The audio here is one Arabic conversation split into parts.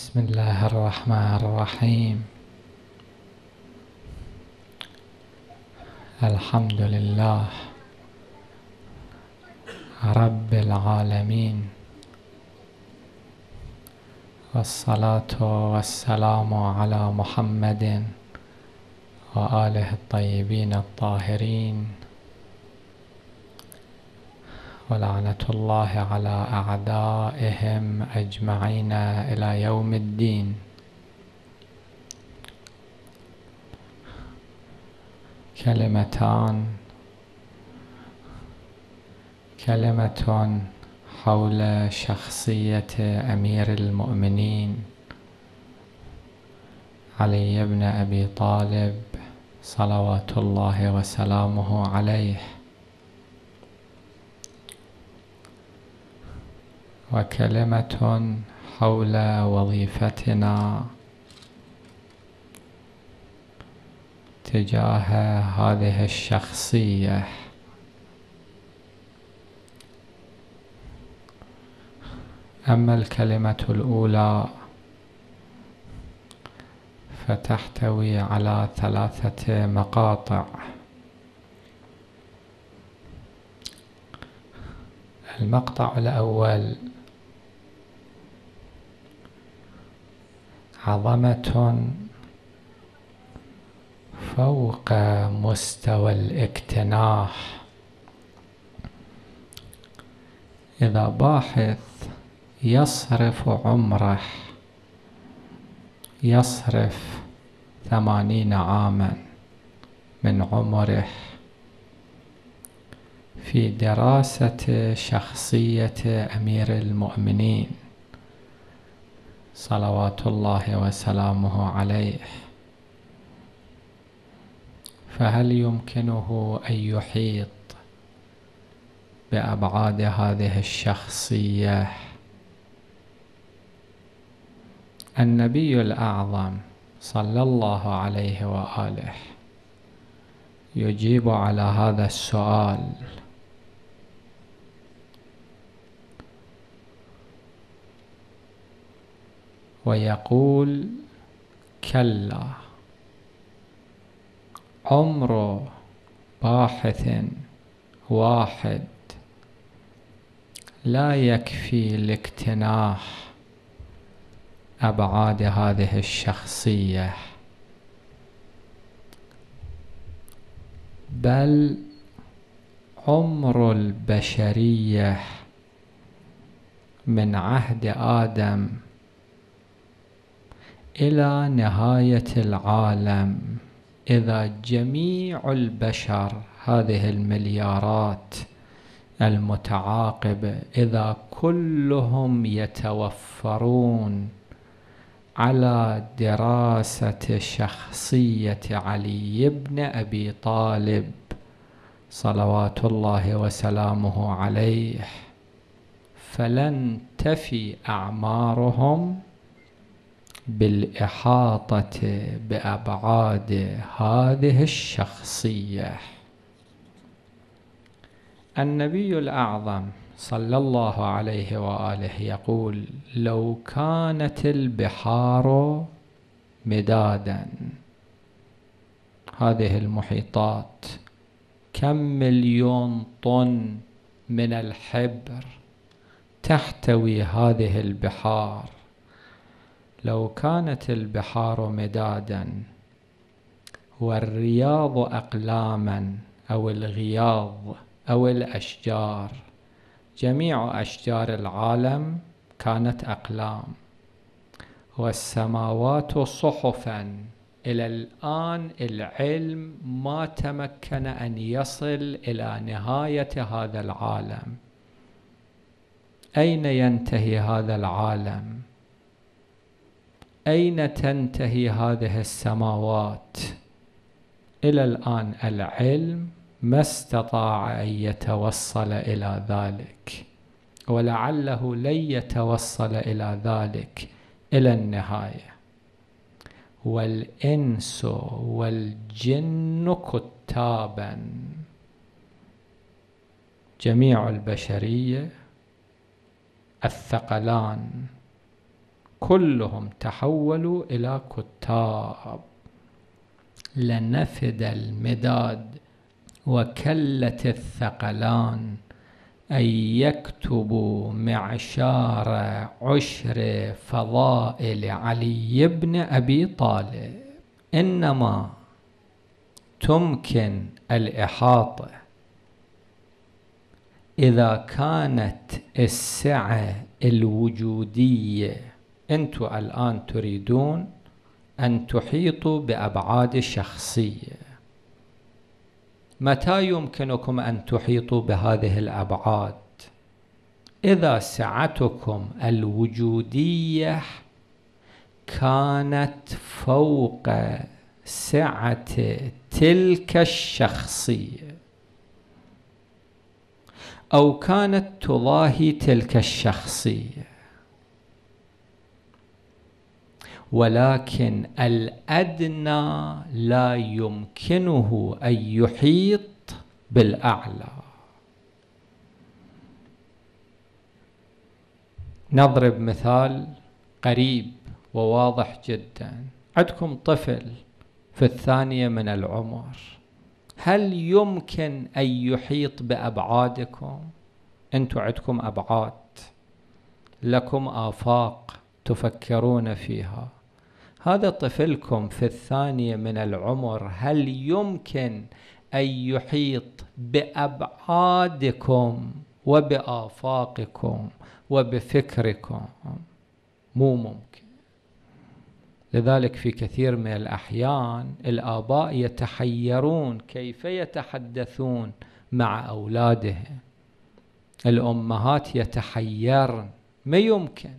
بسم الله الرحمن الرحيم الحمد لله رب العالمين والصلاة والسلام على محمد وآله الطيبين الطاهرين ولعنة الله على أعدائهم أجمعين إلى يوم الدين كلمتان كلمة حول شخصية أمير المؤمنين علي بن أبي طالب صلوات الله وسلامه عليه وكلمة حول وظيفتنا تجاه هذه الشخصية أما الكلمة الأولى فتحتوي على ثلاثة مقاطع المقطع الأول عظمة فوق مستوى الاكتناح إذا باحث يصرف عمره يصرف ثمانين عاما من عمره في دراسة شخصية أمير المؤمنين صلوات الله وسلامه عليه فهل يمكنه ان يحيط بابعاد هذه الشخصيه النبي الاعظم صلى الله عليه واله يجيب على هذا السؤال ويقول كلا عمر باحث واحد لا يكفي لاكتناح أبعاد هذه الشخصية بل عمر البشرية من عهد آدم إلى نهاية العالم إذا جميع البشر هذه المليارات المتعاقبة إذا كلهم يتوفرون على دراسة شخصية علي بن أبي طالب صلوات الله وسلامه عليه فلن تفي أعمارهم بالاحاطه بابعاد هذه الشخصيه النبي الاعظم صلى الله عليه واله يقول لو كانت البحار مدادا هذه المحيطات كم مليون طن من الحبر تحتوي هذه البحار لو كانت البحار مدادا والرياض أقلاما أو الغياض أو الأشجار جميع أشجار العالم كانت أقلام والسماوات صحفا إلى الآن العلم ما تمكن أن يصل إلى نهاية هذا العالم أين ينتهي هذا العالم؟ أين تنتهي هذه السماوات؟ إلى الآن العلم ما استطاع أن يتوصل إلى ذلك ولعله لن يتوصل إلى ذلك إلى النهاية والإنس والجن كتابا جميع البشرية الثقلان كلهم تحولوا إلى كتاب لنفد المداد وكلت الثقلان أن يكتبوا معشار عشر فضائل علي بن أبي طالب إنما تمكن الإحاطة إذا كانت السعة الوجودية أنتم الآن تريدون أن تحيطوا بأبعاد الشخصية متى يمكنكم أن تحيطوا بهذه الأبعاد؟ إذا سعتكم الوجودية كانت فوق سعة تلك الشخصية أو كانت تضاهي تلك الشخصية ولكن الادنى لا يمكنه ان يحيط بالاعلى نضرب مثال قريب وواضح جدا عندكم طفل في الثانيه من العمر هل يمكن ان يحيط بابعادكم انتم عندكم ابعاد لكم افاق تفكرون فيها هذا طفلكم في الثانية من العمر هل يمكن أن يحيط بأبعادكم وبآفاقكم وبفكركم مو ممكن لذلك في كثير من الأحيان الآباء يتحيرون كيف يتحدثون مع أولادهم الأمهات يتحيرن ما يمكن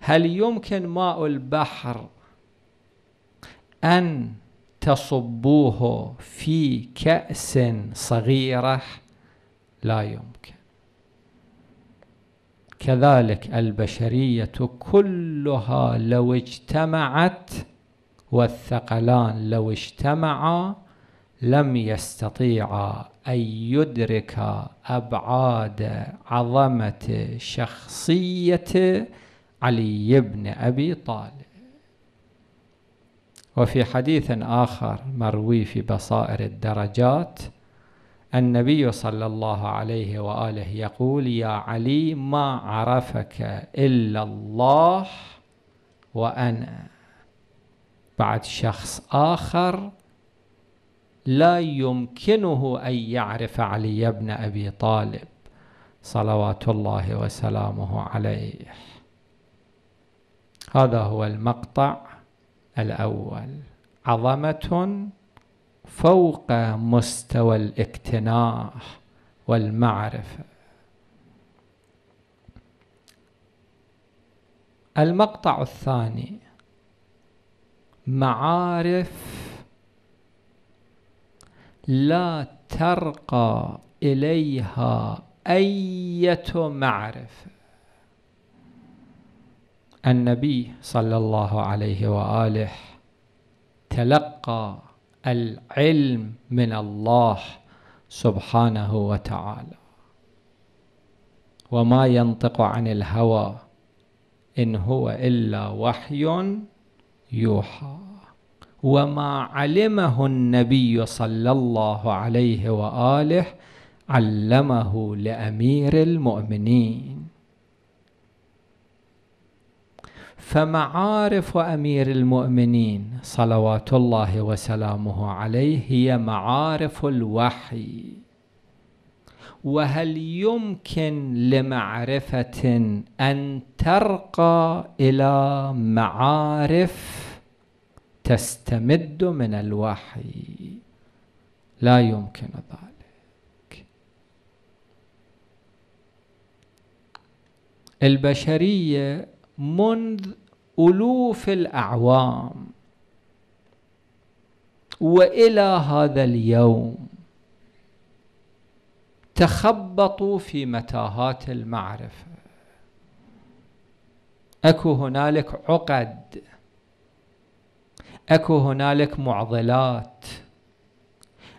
هل يمكن ماء البحر أن تصبوه في كأس صغيرة لا يمكن كذلك البشرية كلها لو اجتمعت والثقلان لو اجتمعا لم يستطيعا أن يدركا أبعاد عظمة شخصية علي بن أبي طالب وفي حديث آخر مروي في بصائر الدرجات النبي صلى الله عليه وآله يقول يا علي ما عرفك إلا الله وأنا بعد شخص آخر لا يمكنه أن يعرف علي بن أبي طالب صلوات الله وسلامه عليه هذا هو المقطع الأول عظمة فوق مستوى الاكتناح والمعرفة المقطع الثاني معارف لا ترقى إليها أية معرفة النبي صلى الله عليه واله تلقى العلم من الله سبحانه وتعالى وما ينطق عن الهوى ان هو الا وحي يوحى وما علمه النبي صلى الله عليه واله علمه لامير المؤمنين فمعارف امير المؤمنين صلوات الله وسلامه عليه هي معارف الوحي وهل يمكن لمعرفه ان ترقى الى معارف تستمد من الوحي لا يمكن ذلك البشريه منذ ألوف الأعوام وإلى هذا اليوم تخبطوا في متاهات المعرفة أكو هنالك عقد أكو هنالك معضلات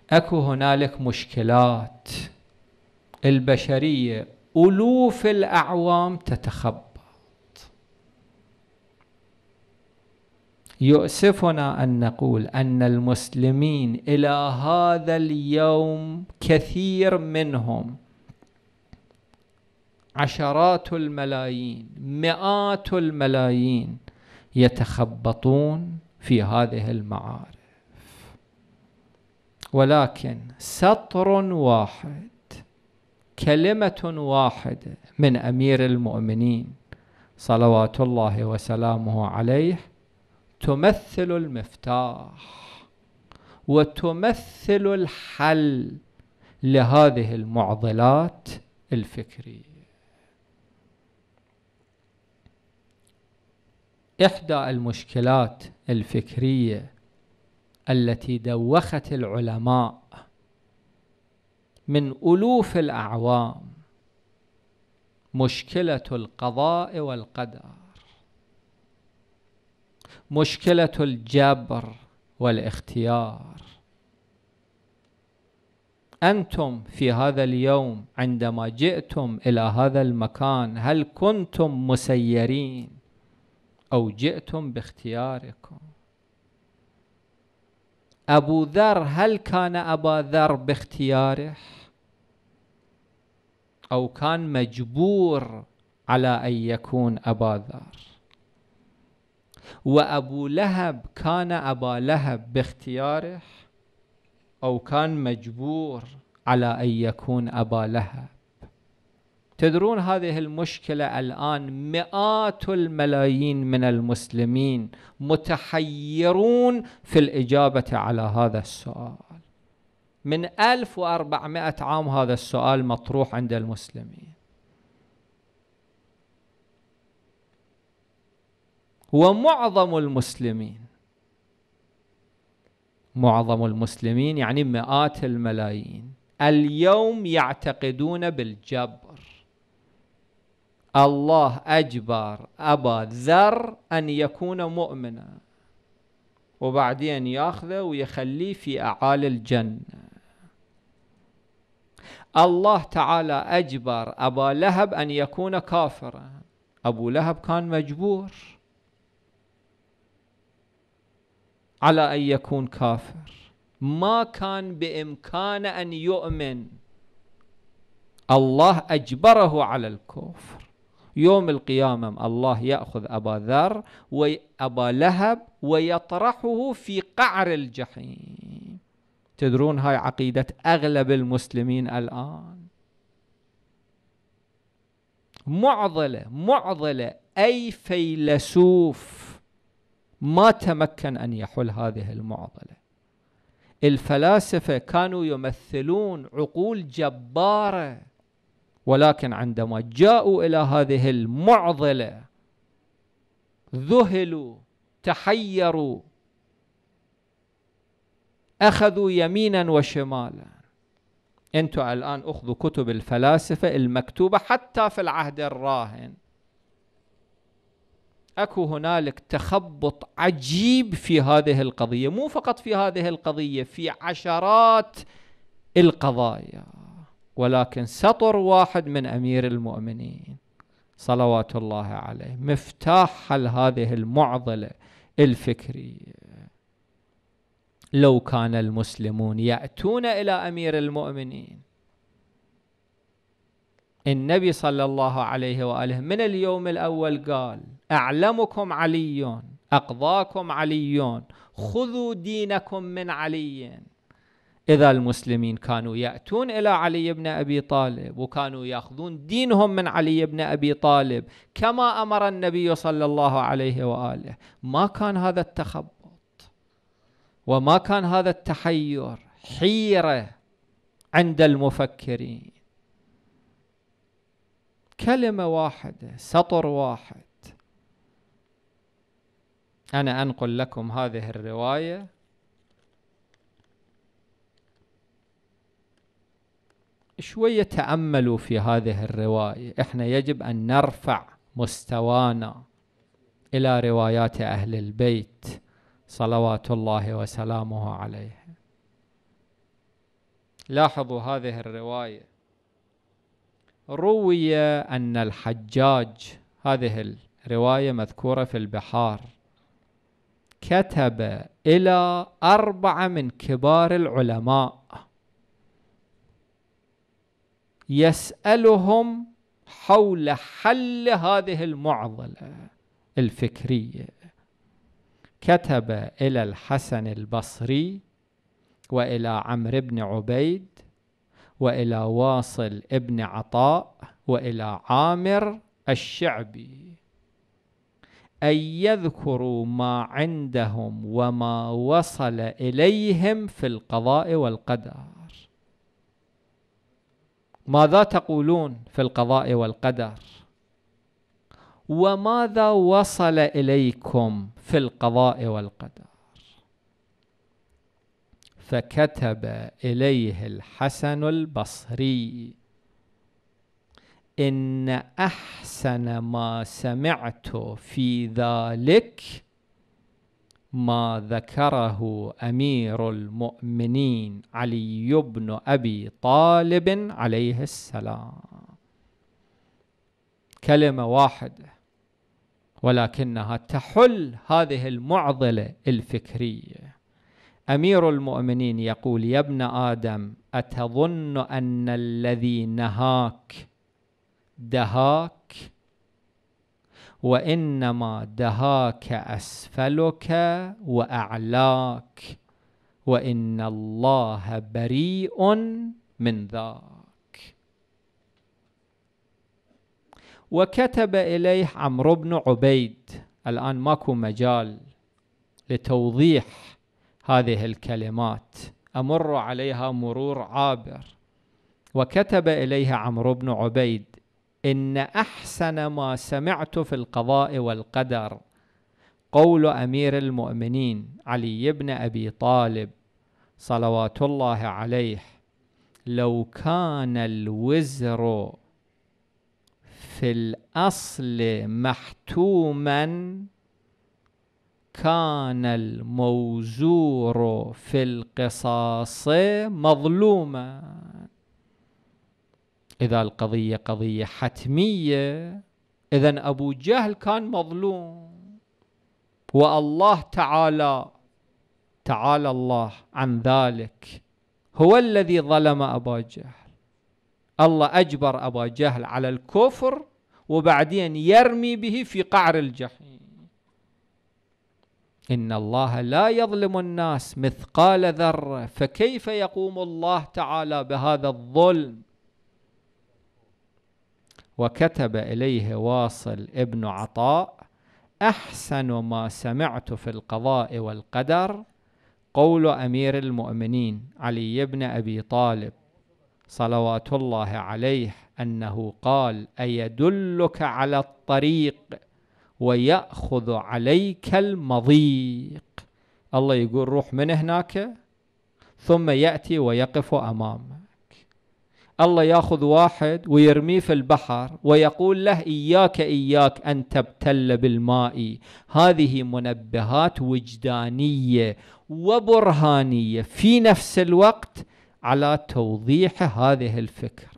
أكو هنالك مشكلات البشرية ألوف الأعوام تتخبط يؤسفنا أن نقول أن المسلمين إلى هذا اليوم كثير منهم عشرات الملايين مئات الملايين يتخبطون في هذه المعارف ولكن سطر واحد كلمة واحدة من أمير المؤمنين صلوات الله وسلامه عليه تمثل المفتاح وتمثل الحل لهذه المعضلات الفكريه احدى المشكلات الفكريه التي دوخت العلماء من الوف الاعوام مشكله القضاء والقدر مشكلة الجبر والاختيار أنتم في هذا اليوم عندما جئتم إلى هذا المكان هل كنتم مسيرين أو جئتم باختياركم أبو ذر هل كان أبا ذر باختياره أو كان مجبور على أن يكون أبا ذر وأبو لهب كان أبا لهب باختياره أو كان مجبور على أن يكون أبا لهب تدرون هذه المشكلة الآن مئات الملايين من المسلمين متحيرون في الإجابة على هذا السؤال من 1400 عام هذا السؤال مطروح عند المسلمين ومعظم المسلمين معظم المسلمين يعني مئات الملايين اليوم يعتقدون بالجبر الله أجبر أبا ذر أن يكون مؤمنا وبعدين ياخذه ويخليه في أعالي الجنة الله تعالى أجبر أبا لهب أن يكون كافرا أبو لهب كان مجبور على أن يكون كافر ما كان بإمكانه أن يؤمن الله أجبره على الكفر يوم القيامة الله يأخذ أبا ذر وأبا لهب ويطرحه في قعر الجحيم تدرون هاي عقيدة أغلب المسلمين الآن معضلة معضلة أي فيلسوف ما تمكن أن يحل هذه المعضلة الفلاسفة كانوا يمثلون عقول جبارة ولكن عندما جاءوا إلى هذه المعضلة ذهلوا تحيروا أخذوا يمينا وشمالا انتم الآن أخذوا كتب الفلاسفة المكتوبة حتى في العهد الراهن اكو هنالك تخبط عجيب في هذه القضيه مو فقط في هذه القضيه في عشرات القضايا ولكن سطر واحد من امير المؤمنين صلوات الله عليه مفتاح حل هذه المعضله الفكريه لو كان المسلمون ياتون الى امير المؤمنين النبي صلى الله عليه واله من اليوم الاول قال أعلمكم علي أقضاكم علي خذوا دينكم من علي إذا المسلمين كانوا يأتون إلى علي بن أبي طالب وكانوا يأخذون دينهم من علي بن أبي طالب كما أمر النبي صلى الله عليه وآله ما كان هذا التخبط وما كان هذا التحير حيرة عند المفكرين كلمة واحدة سطر واحد أنا أنقل لكم هذه الرواية شوية تأملوا في هذه الرواية إحنا يجب أن نرفع مستوانا إلى روايات أهل البيت صلوات الله وسلامه عليه لاحظوا هذه الرواية روي أن الحجاج هذه الرواية مذكورة في البحار كتب إلى أربعة من كبار العلماء يسألهم حول حل هذه المعضلة الفكرية كتب إلى الحسن البصري وإلى عمرو بن عبيد وإلى واصل ابن عطاء وإلى عامر الشعبي أن يذكروا ما عندهم وما وصل إليهم في القضاء والقدر ماذا تقولون في القضاء والقدر وماذا وصل إليكم في القضاء والقدر فكتب إليه الحسن البصري إن أحسن ما سمعت في ذلك ما ذكره أمير المؤمنين علي بن أبي طالب عليه السلام كلمة واحدة ولكنها تحل هذه المعضلة الفكرية أمير المؤمنين يقول يا ابن آدم أتظن أن الذي نهاك دهاك وانما دهاك اسفلك واعلاك وان الله بريء من ذاك وكتب اليه عمرو بن عبيد الان ماكو مجال لتوضيح هذه الكلمات امر عليها مرور عابر وكتب اليه عمرو بن عبيد إن أحسن ما سمعت في القضاء والقدر قول أمير المؤمنين علي بن أبي طالب صلوات الله عليه لو كان الوزر في الأصل محتوما كان الموزور في القصاص مظلوما إذا القضية قضية حتمية إذا أبو جهل كان مظلوم والله تعالى تعالى الله عن ذلك هو الذي ظلم أبا جهل الله أجبر أبا جهل على الكفر وبعدين يرمي به في قعر الجحيم إن الله لا يظلم الناس مثقال ذرة فكيف يقوم الله تعالى بهذا الظلم وكتب إليه واصل ابن عطاء أحسن ما سمعت في القضاء والقدر قول أمير المؤمنين علي بن أبي طالب صلوات الله عليه أنه قال أيدلك على الطريق ويأخذ عليك المضيق الله يقول روح من هناك ثم يأتي ويقف أمامه الله ياخذ واحد ويرميه في البحر ويقول له اياك اياك ان تبتل بالماء هذه منبهات وجدانيه وبرهانيه في نفس الوقت على توضيح هذه الفكره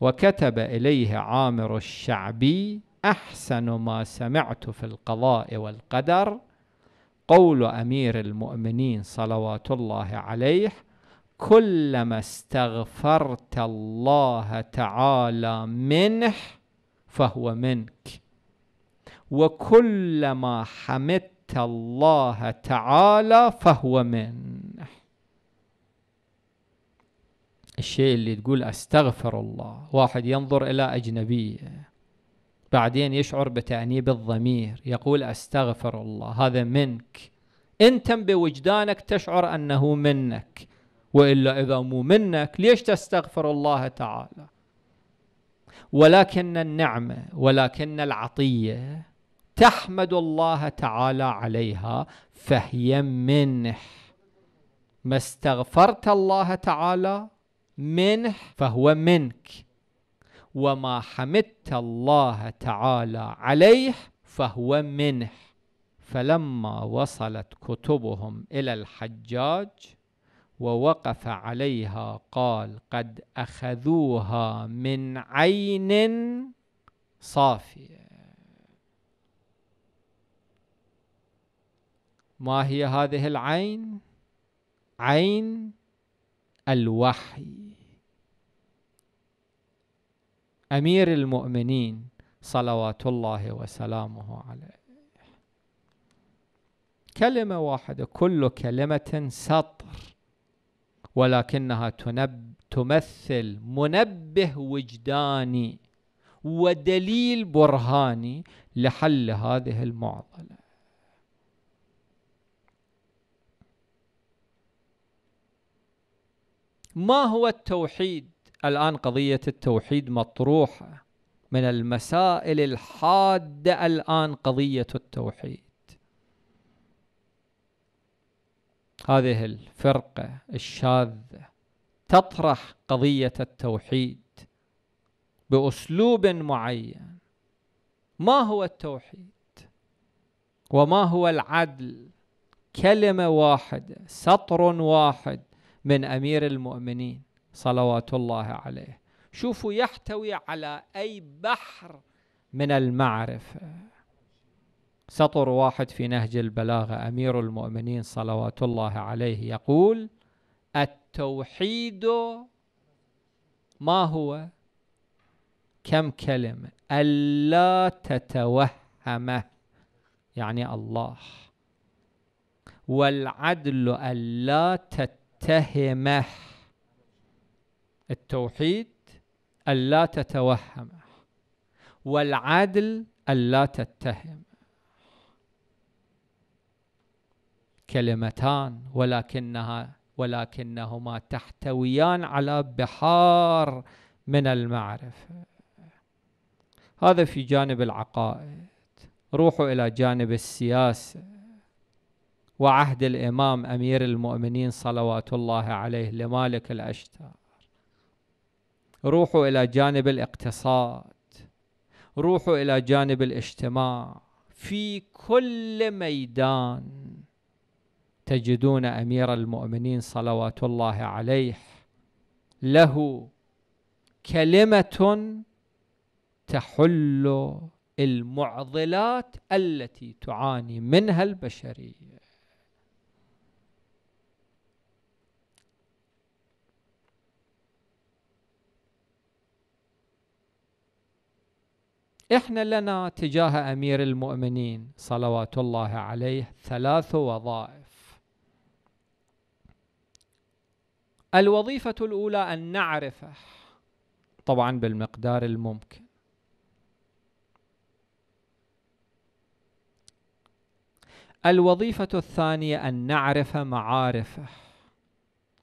وكتب اليه عامر الشعبي احسن ما سمعت في القضاء والقدر قول امير المؤمنين صلوات الله عليه كلما استغفرت الله تعالى منه فهو منك وكلما حمدت الله تعالى فهو منه الشيء اللي تقول استغفر الله واحد ينظر الى اجنبيه بعدين يشعر بتانيب الضمير يقول استغفر الله هذا منك انت بوجدانك تشعر انه منك والا اذا مو منك ليش تستغفر الله تعالى ولكن النعمه ولكن العطيه تحمد الله تعالى عليها فهي منح ما استغفرت الله تعالى منح فهو منك وما حمدت الله تعالى عليه فهو منح فلما وصلت كتبهم الى الحجاج ووقف عليها قال قد أخذوها من عين صافية ما هي هذه العين؟ عين الوحي أمير المؤمنين صلوات الله وسلامه عليه كلمة واحدة كل كلمة سط ولكنها تنب تمثل منبه وجداني ودليل برهاني لحل هذه المعضله ما هو التوحيد الان قضيه التوحيد مطروحه من المسائل الحاده الان قضيه التوحيد هذه الفرقة الشاذة تطرح قضية التوحيد بأسلوب معين ما هو التوحيد وما هو العدل كلمة واحدة سطر واحد من أمير المؤمنين صلوات الله عليه شوفوا يحتوي على أي بحر من المعرفة سطر واحد في نهج البلاغة أمير المؤمنين صلوات الله عليه يقول التوحيد ما هو كم كلمة ألا تتوهمه يعني الله والعدل ألا تتهمه التوحيد ألا تتوهمه والعدل ألا تتهم كلمتان ولكنها ولكنهما تحتويان على بحار من المعرفة هذا في جانب العقائد روحوا إلى جانب السياسة وعهد الإمام أمير المؤمنين صلوات الله عليه لمالك الأشتار روحوا إلى جانب الاقتصاد روحوا إلى جانب الاجتماع في كل ميدان تجدون امير المؤمنين صلوات الله عليه له كلمه تحل المعضلات التي تعاني منها البشريه احنا لنا تجاه امير المؤمنين صلوات الله عليه ثلاث وظائف الوظيفة الأولى أن نعرف طبعا بالمقدار الممكن الوظيفة الثانية أن نعرف معارفه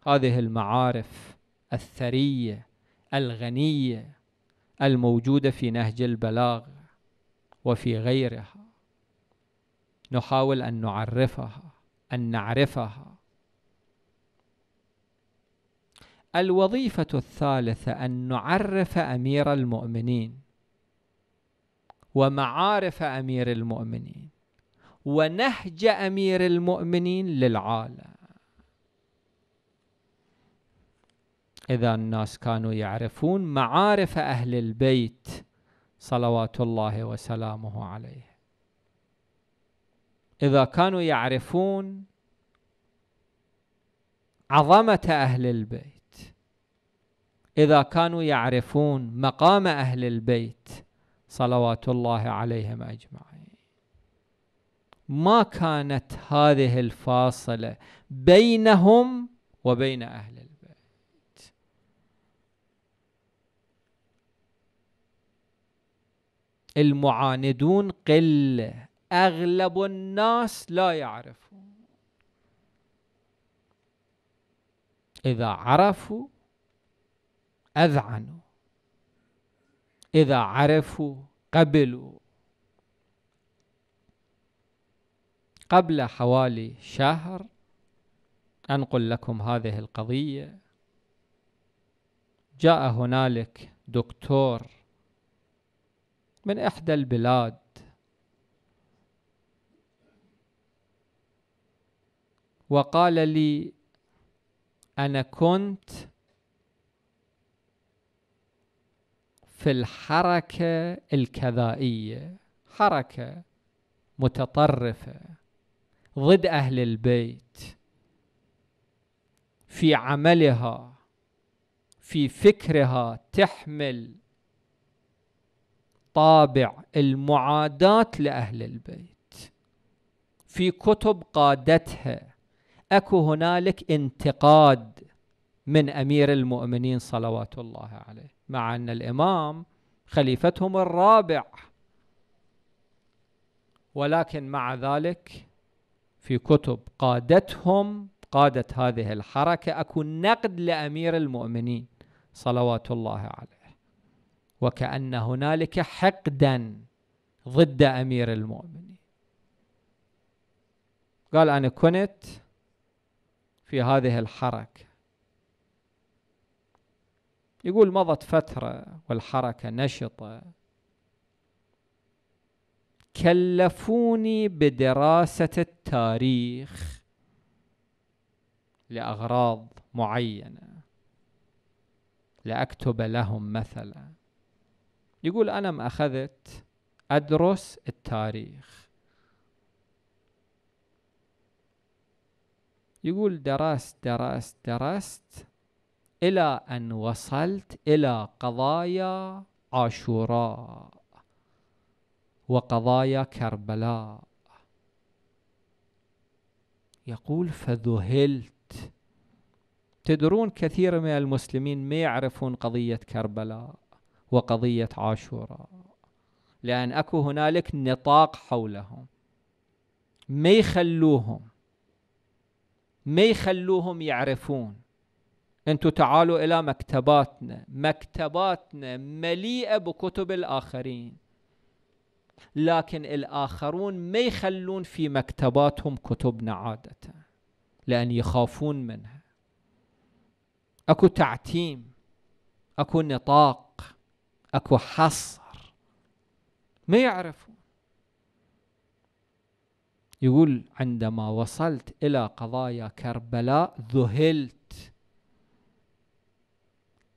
هذه المعارف الثرية الغنية الموجودة في نهج البلاغ وفي غيرها نحاول أن نعرفها أن نعرفها الوظيفة الثالثة أن نعرف أمير المؤمنين ومعارف أمير المؤمنين ونهج أمير المؤمنين للعالم إذا الناس كانوا يعرفون معارف أهل البيت صلوات الله وسلامه عليه إذا كانوا يعرفون عظمة أهل البيت إذا كانوا يعرفون مقام أهل البيت صلوات الله عليهم أجمعين ما كانت هذه الفاصلة بينهم وبين أهل البيت المعاندون قلة أغلب الناس لا يعرفون إذا عرفوا أذعنوا إذا عرفوا قبلوا قبل حوالي شهر أنقل لكم هذه القضية جاء هنالك دكتور من إحدى البلاد وقال لي أنا كنت في الحركة الكذائية حركة متطرفة ضد أهل البيت في عملها في فكرها تحمل طابع المعاداة لأهل البيت في كتب قادتها أكو هنالك انتقاد من أمير المؤمنين صلوات الله عليه مع أن الإمام خليفتهم الرابع ولكن مع ذلك في كتب قادتهم قادت هذه الحركة أكو نقد لأمير المؤمنين صلوات الله عليه وكأن هنالك حقدا ضد أمير المؤمنين قال أنا كنت في هذه الحركة يقول مضت فترة والحركة نشطة كلفوني بدراسة التاريخ لأغراض معينة لأكتب لهم مثلا يقول أنا ما أخذت أدرس التاريخ يقول درست درست درست إلى أن وصلت إلى قضايا عاشوراء وقضايا كربلاء يقول فذهلت تدرون كثير من المسلمين ما يعرفون قضية كربلاء وقضية عاشوراء لأن أكو هنالك نطاق حولهم ما يخلوهم ما يخلوهم يعرفون انتوا تعالوا الى مكتباتنا مكتباتنا مليئه بكتب الاخرين لكن الاخرون ما يخلون في مكتباتهم كتبنا عاده لان يخافون منها اكو تعتيم اكو نطاق اكو حصر ما يعرفون يقول عندما وصلت الى قضايا كربلاء ذهلت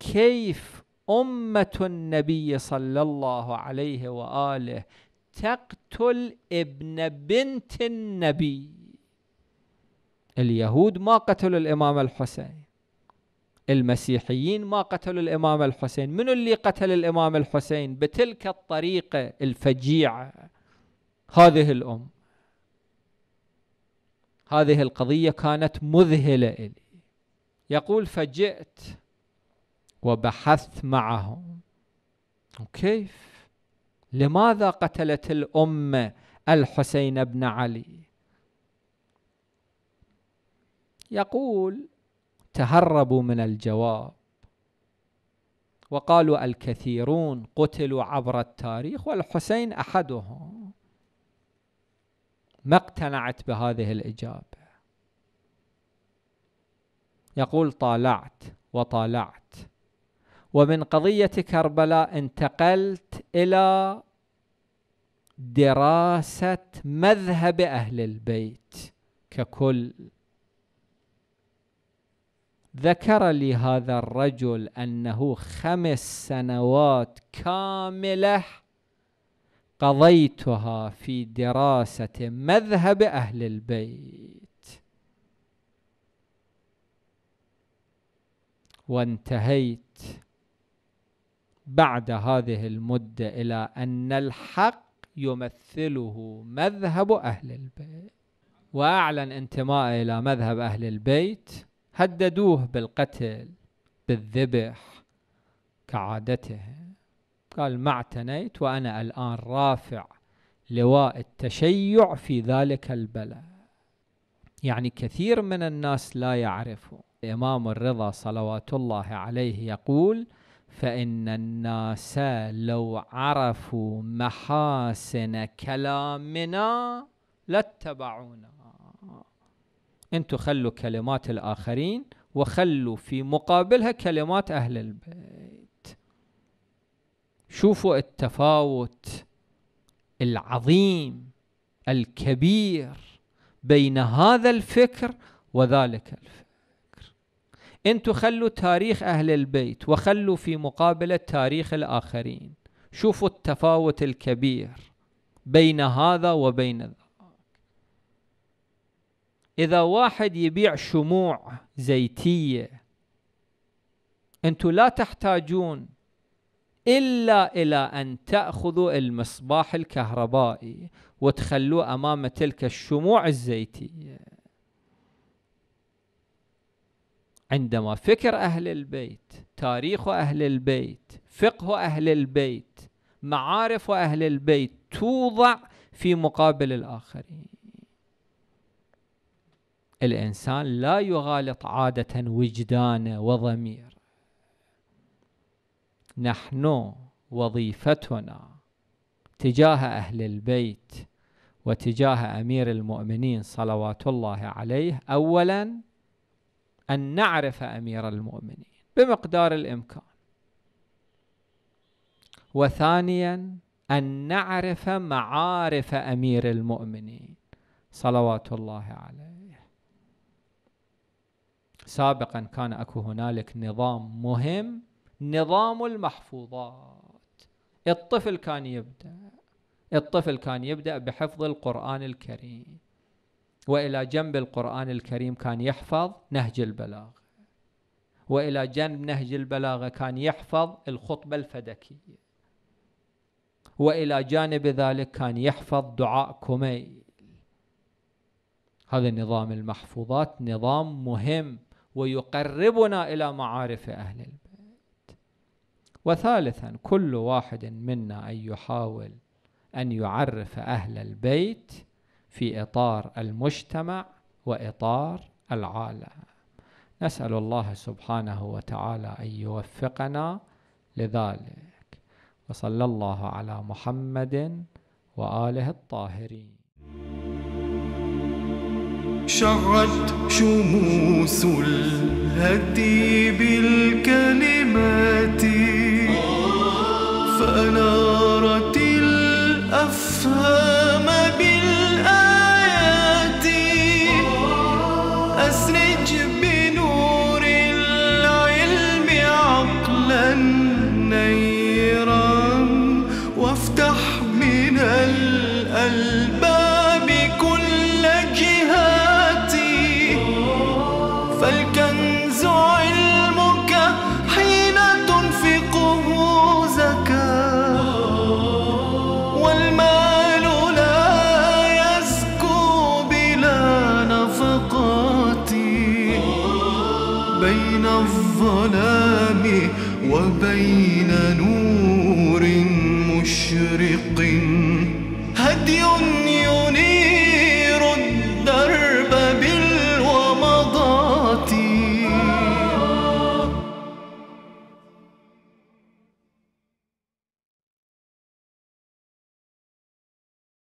كيف أمة النبي صلى الله عليه وآله تقتل ابن بنت النبي اليهود ما قتلوا الإمام الحسين المسيحيين ما قتلوا الإمام الحسين من اللي قتل الإمام الحسين بتلك الطريقة الفجيعة هذه الأم هذه القضية كانت مذهلة إلي يقول فجئت وبحثت معهم وكيف لماذا قتلت الأمة الحسين بن علي يقول تهربوا من الجواب وقالوا الكثيرون قتلوا عبر التاريخ والحسين أحدهم ما اقتنعت بهذه الإجابة يقول طالعت وطالعت ومن قضية كربلاء انتقلت إلى دراسة مذهب أهل البيت ككل ذكر لي هذا الرجل أنه خمس سنوات كاملة قضيتها في دراسة مذهب أهل البيت وانتهيت بعد هذه المدة إلى أن الحق يمثله مذهب أهل البيت وأعلن انتمائه إلى مذهب أهل البيت هددوه بالقتل بالذبح كعادته قال ما اعتنيت وأنا الآن رافع لواء التشيع في ذلك البلد يعني كثير من الناس لا يعرفوا إمام الرضا صلوات الله عليه يقول فإن الناس لو عرفوا محاسن كلامنا لاتبعونا انتم خلوا كلمات الآخرين وخلوا في مقابلها كلمات أهل البيت شوفوا التفاوت العظيم الكبير بين هذا الفكر وذلك الفكر انتوا خلوا تاريخ أهل البيت وخلوا في مقابلة تاريخ الآخرين شوفوا التفاوت الكبير بين هذا وبين ذاك إذا واحد يبيع شموع زيتية أنتوا لا تحتاجون إلا إلى أن تأخذوا المصباح الكهربائي وتخلوه أمام تلك الشموع الزيتية عندما فكر أهل البيت تاريخ أهل البيت فقه أهل البيت معارف أهل البيت توضع في مقابل الآخرين الإنسان لا يغالط عادة وجدانه وضمير نحن وظيفتنا تجاه أهل البيت وتجاه أمير المؤمنين صلوات الله عليه أولاً أن نعرف أمير المؤمنين بمقدار الإمكان وثانيا أن نعرف معارف أمير المؤمنين صلوات الله عليه سابقا كان أكو هنالك نظام مهم نظام المحفوظات الطفل كان يبدأ الطفل كان يبدأ بحفظ القرآن الكريم والى جنب القران الكريم كان يحفظ نهج البلاغه والى جنب نهج البلاغه كان يحفظ الخطبه الفدكيه والى جانب ذلك كان يحفظ دعاء كميل هذا نظام المحفوظات نظام مهم ويقربنا الى معارف اهل البيت وثالثا كل واحد منا ان يحاول ان يعرف اهل البيت في إطار المجتمع وإطار العالم نسأل الله سبحانه وتعالى أن يوفقنا لذلك وصلى الله على محمد وآله الطاهرين شرت شموس الهدي بالكلمات